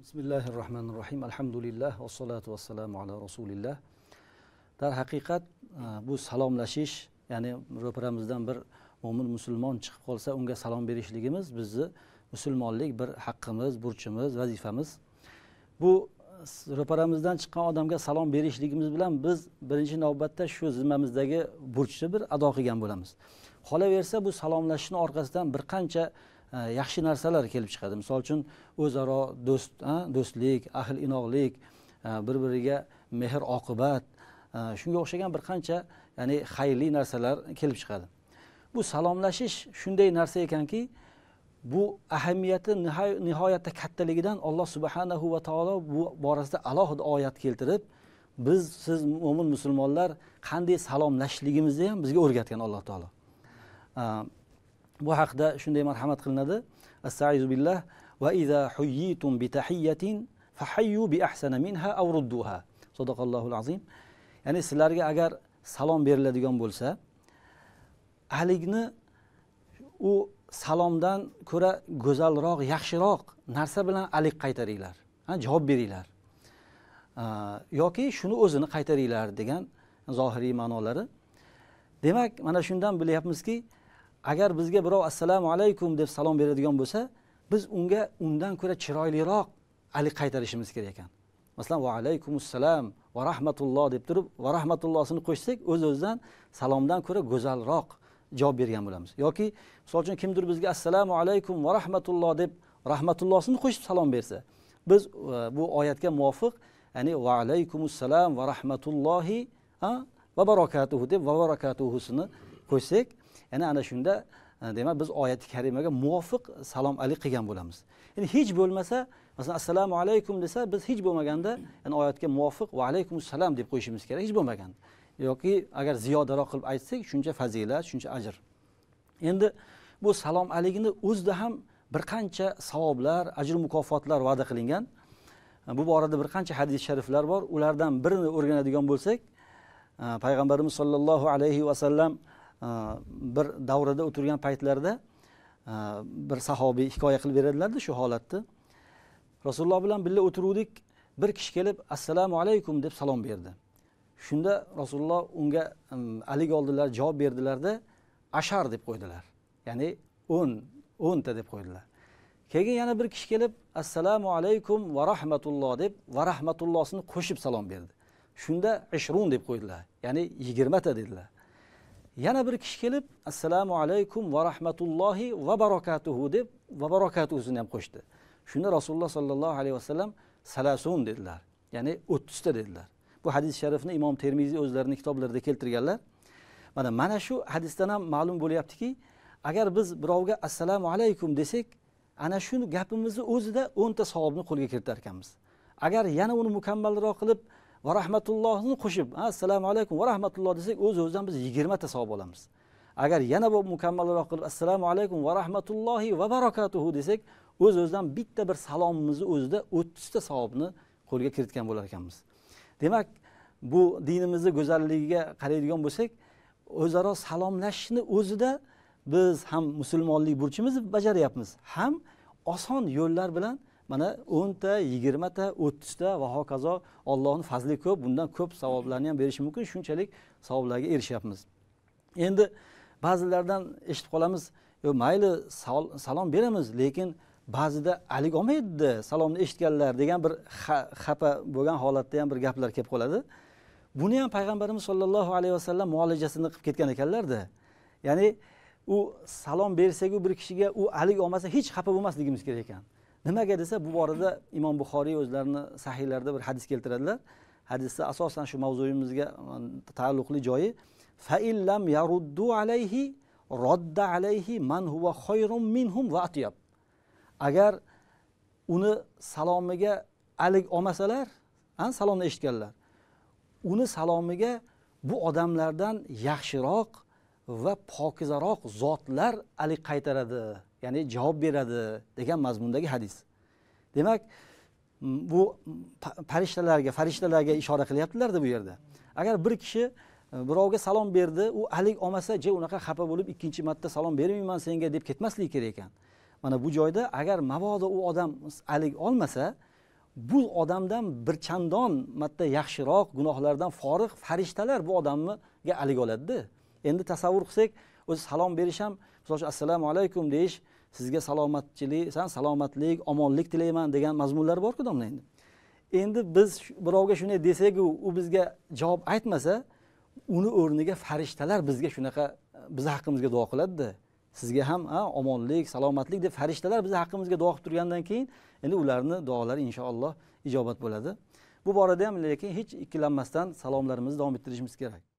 bismillahi rohmanir rohim alhamdulillah vassalotu vassalamu ala rasulillah darhaqiqat e, bu salomlashish ya'ni ro'paramizdan bir mo'min musulmon chiqib qolsa unga salom berishligimiz bizni musulmonlik bir haqqimiz burchimiz vazifamiz bu e, ro'paramizdan chiqqan odamga salom berishligimiz bilan biz birinchi navbatda shu zimmamizdagi burchni bir ado qilgan bo'lamiz qolaversa bu salomlashishni orqasidan bir qancha E, yaxshi narsalar kelib chiqadi misol uchun o'zaro do'st do'stlik ahil inoqlik e, bir biriga mehr oqibat e, shunga o'xshagan bir qancha ya'ni xayrli narsalar kelib chiqadi bu salomlashish shunday narsa ekanki bu ahamiyati nihoyatda kattaligidan alloh subhanahu va taolo bu borasida alohida oyat keltirib biz siz mo'min musulmonlar qanday salomlashishligimizni ham bizga o'rgatgan alloh taolo bu haqda shunday marhamat qilinadi astaizu billah va iza huyyitum bitahiyatin fahayyu bi ahsana minha aw rudduha sadaqallohul azim ya'ni sizlarga agar salom beriladigan bo'lsa haligini u salomdan ko'ra go'zalroq yaxshiroq narsa bilan alik qaytaringlar javob beringlar yoki shuni o'zini qaytaringlar degan zohiriy ma'nolari demak mana shundan bilyapmizki agar bizga birov assalomu alaykum deb salom beradigan bo'lsa biz unga undan ko'ra chiroyliroq ali qaytarishimiz kerak ekan masalan va alaykum assalom va rahmatulloh deb turib va rahmatullohsini qo'shsak o'z öz o'zidan salomdan ko'ra go'zalroq javob bergan bo'lamiz yoki misol uchun kimdir bizga assalomu alaykum va rahmatulloh deb rahmatullohsini qo'shib salom bersa biz e, bu oyatga muvofiq ya'ni va alaykum assalom va rahmatullohi va barokatuhu deb va barakatuhusini qo'ysak yana ana shunda e, demak biz oyati karimaga muvofiq salom alik qilgan bo'lamiz ya'ni hech bo'lmasa masalan assalomu alaykum desa biz hech bo'lmaganda yani oyatga muvofiq va alaykum assalom deb qo'yishimiz kerak hech bo'lmaganda yoki agar ziyodaroq qilib aytsak shuncha fazilat shuncha ajr endi bu salom aligini o'zida ham bir qancha savoblar ajr mukofotlar va'da qilingan e, bu borada bir qancha hadis shariflar bor ulardan birini o'rganadigan bo'lsak e, payg'ambarimiz sollallohu alayhi vasallam Э, bir davrada o'tirgan paytlarida э, bir sahobiy hikoya qilib beradilarda shu holatni rasululloh bilan birga o'tiruvdik bir kishi kelib assalomu alaykum deb salom berdi shunda rasululloh unga alik oldilar javob berdilarda ashar deb qo'ydilar ya'ni o'n o'nta deb qo'ydilar keyin yana bir kishi kelib assalomu alaykum va rahmatulloh deb va rahmatullohsini qo'shib salom berdi shunda ishrun deb qo'ydilar ya'ni yigirmata dedilar yana bir kishi kelib assalomu alaykum va rahmatullohi va barokatuhu deb va barokatuhusini ham qo'shdi shunda rasululloh sollallohu alayhi vasallam salasun dedilar ya'ni o'ttizta dedilar bu hadis sharifni imom termiziy o'zlarini kitoblarida keltirganlar mana mana shu hadisdan ham ma'lum bo'lyaptiki agar biz birovga assalomu alaykum desak ana shu gapimizni o'zida o'nta savobni qo'lga kiritar ekanmiz agar yana uni mukammalroq qilib va rahmatullohni qo'shib assalomu alaykum va rahmatulloh desak o'z o'zidan biz yigirmata savob olamiz agar yana bu mukammalroq qilib assalomu alaykum va rahmatullohi va barakatuhu desak o'z o'zidan bitta bir salomimizni o'zida o'ttizta savobni qo'lga kiritgan bo'lar ekanmiz demak bu dinimizni go'zalligiga qaraydigan bo'lsak o'zaro salomlashishni o'zida biz ham musulmonlik burchimizni bajaryapmiz ham oson yo'llar bilan mana o'nta yigirmata o'ttizta va hokazo ollohni fazli ko'p bundan ko'p savoblarni ham berishi mumkin shunchalik savoblarga erishyapmiz endi ba'zilardan eshitib qolamiz yo mayli salom beramiz lekin ba'zida haligi olmaydida salomni eshitganlar degan bir xafa bo'lgan holatda ham bir gaplar kelib qoladi buni ham payg'ambarimiz sollallohu alayhi vasallam muolajasini qilib ketgan ekanlarda ya'ni u salom bersaku bir kishiga u alik olmasa hech xafa bo'lmasligimiz kerak ekan nimaga desa bu borada imom buxoriy o'zlarini sahiylarida bir hadis keltiradilar hadisda asosan shu mavzuyimizga taalluqli joyi illam yaruddu alayhi rodda alayhi man huva xoyrun minhum va atyab agar uni salomiga alik olmasalar salomni eshitganlar uni salomiga bu odamlardan yaxshiroq va pokizaroq zotlar ali qaytaradi ya'ni javob beradi degan mazmundagi hadis demak bu farishtalarga farishtalarga ishora qilyaptilarda bu yerda agar bir kishi e, birovga salom berdi u alik olmasa je unaqa xafa bo'lib ikkinchi marta salom bermayman senga deb ketmasligi kerak ekan mana bu joyda agar mabodo u odam alik olmasa bu odamdan bir chandon marta yaxshiroq gunohlardan forig' farishtalar bu odamga alik oladida endi tasavvur qilsak o'zi salom berish ham misol uchun assalomu alaykum deyish sizga salomatchilik san salomatlik omonlik tilayman degan mazmunlar borku domla endi endi biz birovga shunday desaku u bizga javob aytmasa uni o'rniga farishtalar bizga shunaqa bizni haqqimizga duo qiladida sizga ham omonlik salomatlik deb farishtalar bizni haqqimizga duo qilib turgandan keyin endi ularni duolari inshaalloh ijobat bo'ladi bu borada ham lekin hech ikkilanmasdan salomlarimizni davom ettirishimiz kerak